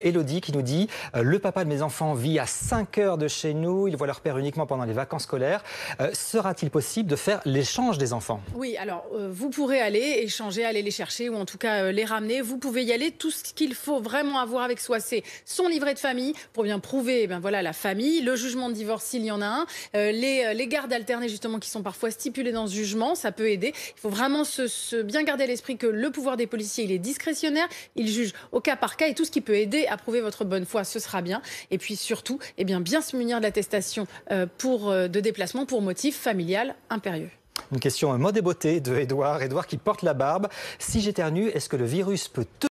Elodie qui nous dit euh, Le papa de mes enfants vit à 5 heures de chez nous, Il voit leur père uniquement pendant les vacances scolaires. Euh, sera-t-il possible de faire l'échange des enfants Oui, alors euh, vous pourrez aller échanger, aller les chercher ou en tout cas les ramener. Vous pouvez y aller. Tout ce qu'il faut vraiment avoir avec soi, c'est son livret de famille pour bien prouver eh ben, voilà, la famille, le jugement de divorce s'il y en a un, les, gardes alternées justement qui sont parfois stipulées dans ce jugement, ça peut aider. Il faut vraiment se, se bien garder à l'esprit que le pouvoir des policiers, il est discrétionnaire, il juge au cas par cas et tout ce qui peut aider approuver votre bonne foi, ce sera bien. Et puis surtout, eh bien, bien se munir de l'attestation euh, pour euh, de déplacement pour motif familial impérieux. Une question euh, mode et beauté de Edouard. Edouard qui porte la barbe. Si j'éternue, est-ce que le virus peut te...